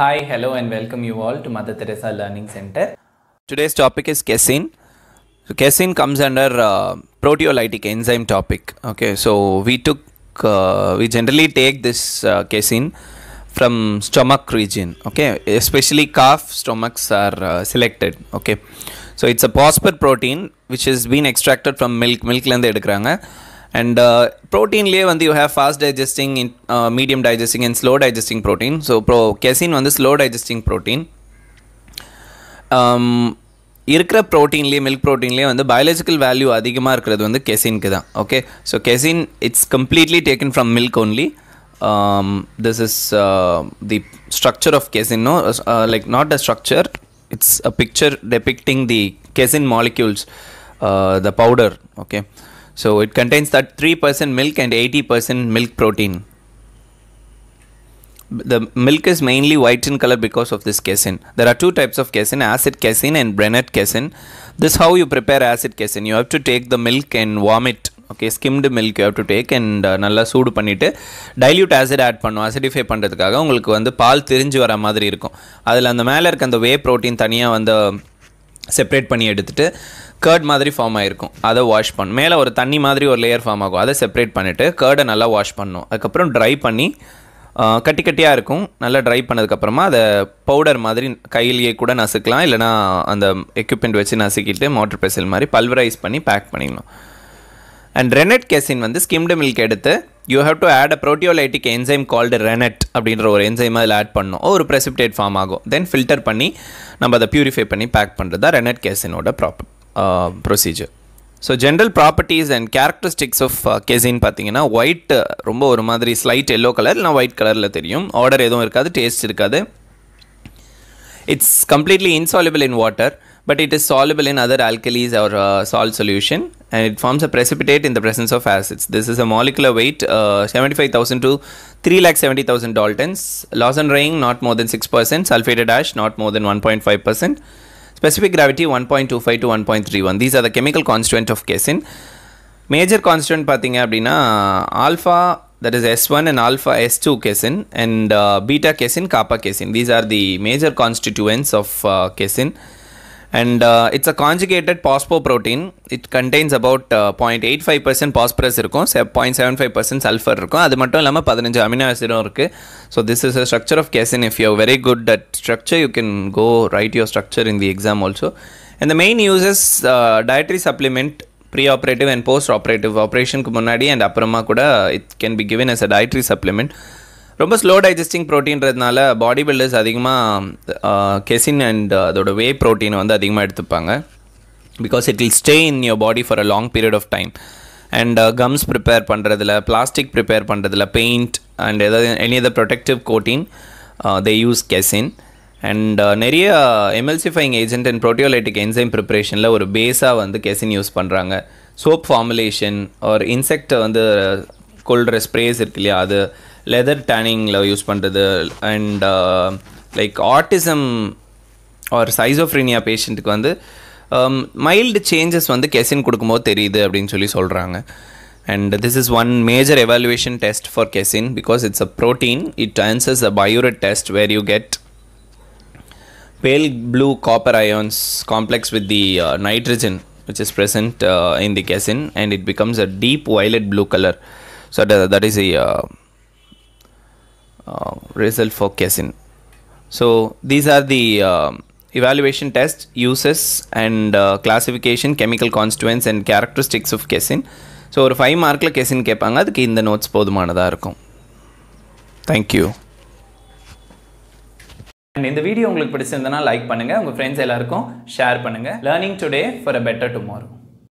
Hi, hello and welcome you all to Mother Teresa Learning Center. Today's topic is casein. So casein comes under uh, proteolytic enzyme topic. Okay, so we took uh, we generally take this uh, casein from stomach region. Okay, especially calf stomachs are uh, selected. Okay, so it's a phosphate protein which has been extracted from milk. Milk land எடுக்கிறாங்க and uh, protein layer வந்து you have fast digesting in, uh, medium digesting and slow digesting protein so pro casein வந்து slow digesting protein um, இருக்கிற ப்ரோட்டீன்லேயே milk ப்ரோட்டீன்லேயே வந்து biological value அதிகமாக இருக்கிறது வந்து கெசின்க்கு தான் okay so casein it's completely taken from milk only this is the structure of கெசின்னோ like not a structure it's a picture depicting the casein molecules the powder okay So it contains that 3% milk and 80% milk protein. The milk is mainly white in color because of this casein. There are two types of casein, acid casein and Brennett casein. This how you prepare acid casein. You have to take the milk and warm it okay skimmed milk how to take and நல்லா சூடு பண்ணிவிட்டு dilute acid add பண்ணும் acidify பண்ணுறதுக்காக உங்களுக்கு வந்து பால் திரிஞ்சு வர மாதிரி இருக்கும் அதில் அந்த மேலே இருக்க அந்த வே ப்ரோட்டீன் தனியாக வந்து செப்ரேட் பண்ணி எடுத்துகிட்டு கேர்ட் மாதிரி ஃபார்ம் ஆகிருக்கும் அதை வாஷ் பண்ணும் மேலே ஒரு தண்ணி மாதிரி ஒரு லேயர் ஃபார்ம் ஆகும் அதை செப்பரேட் பண்ணிவிட்டு கேர்டை நல்லா வாஷ் பண்ணும் அதுக்கப்புறம் ட்ரை பண்ணி கட்டி கட்டியாக இருக்கும் நல்லா ட்ரை பண்ணதுக்கப்புறமா அதை பவுடர் மாதிரி கையிலேயே கூட நசுக்கலாம் இல்லைனா அந்த எக்யூப்மெண்ட் வச்சு நசுக்கிட்டு மோட்டர் பெசல் மாதிரி பல்வரைஸ் பண்ணி பேக் பண்ணிடணும் அண்ட் ரெனட் கேசின் வந்து ஸ்கிம்டு மில்க் எடுத்து you have to add a proteolytic enzyme called rennet அப்படின்ற ஒரு என்சைம் அதில் ஆட் பண்ணும் ஒரு ப்ரெசிப்டேட் ஃபார்ம் ஆகும் தென் ஃபில்டர் பண்ணி நம்ம அதை ப்யூரிஃபை பண்ணி பேக் பண்ணுறது தான் ரெனட் கேசினோட problem procedure so general properties and characteristics of casein பார்த்தீங்கன்னா ஒயிட் uh, ரொம்ப ஒரு மாதிரி ஸ்லைட் எல்லோ கலர் இல்லைனா ஒயிட் கலரில் தெரியும் ஆர்டர் எதுவும் இருக்காது டேஸ்ட் இருக்காது it's completely insoluble in water but it is soluble in other alkalis or salt solution and it forms a precipitate in the presence of acids this is a molecular weight seventy five thousand to three lakh seventy thousand daltons loss and drying not more than six percent sulphated ash not more than one point five percent Specific gravity 1.25 to 1.31. These are the chemical constituent of casein. Major constituent பார்த்தீங்க அப்படின்னா alpha that is S1 and alpha S2 casein and uh, beta casein, kappa casein. These are the major constituents of uh, casein. And it's a conjugated it's protein it phosphoprotein it contains eight five percent phosphorus இருக்கும் செ seven five percent sulfur இருக்கும் அது மட்டும் இல்லாமல் பதினஞ்சு amino ஆசிடும் இருக்குது so this is a structure of casein if you very good at structure you can go write your structure in the exam also and the main uses dietary supplement pre operative and post operative ஆப்ரேஷனுக்கு முன்னாடி அண்ட் அப்புறமா கூட it can be given as a dietary supplement ரொம்ப slow digesting ப்ரோட்டீன்றதுனால body builders அதிகமாக casein and அதோட whey ப்ரோட்டீனை வந்து அதிகமாக எடுத்துப்பாங்க because it will stay in your body for a long period of time and gums prepare பண்ணுறதுல plastic prepare பண்ணுறதுல பெயிண்ட் அண்ட் எதாவது any other protective coating they use casein and நிறைய emulsifying agent and proteolytic enzyme ப்ரிப்பரேஷனில் ஒரு பேஸாக வந்து casein use பண்ணுறாங்க soap formulation ஒரு இன்செக்டை வந்து கொள்கிற ஸ்ப்ரேஸ் இருக்கு இல்லையா அது Leather tanning, and uh, like autism or schizophrenia patient, autism or schizophrenia பேஷண்ட்டுக்கு வந்து மைல்டு um, சேஞ்சஸ் வந்து கெசின் கொடுக்கும்போது தெரியுது அப்படின்னு சொல்லி சொல்கிறாங்க and this is one major evaluation test for casein because it's a protein it answers a biuret test where you get pale blue copper ions complex with the uh, nitrogen which is present uh, in the casein and it becomes a deep violet blue color so that is a Uh, result for casein. So these are the uh, evaluation test uses and uh, classification chemical constituents and characteristics of casein so ஒரு five மார்க்கில் casein கேட்பாங்க அதுக்கு இந்த notes போதுமானதாக இருக்கும் thank you and இந்த video உங்களுக்கு பிடிச்சிருந்தனா like பண்ணுங்கள் உங்கள் ஃப்ரெண்ட்ஸ் எல்லாருக்கும் ஷேர் பண்ணுங்கள் learning today for a better tomorrow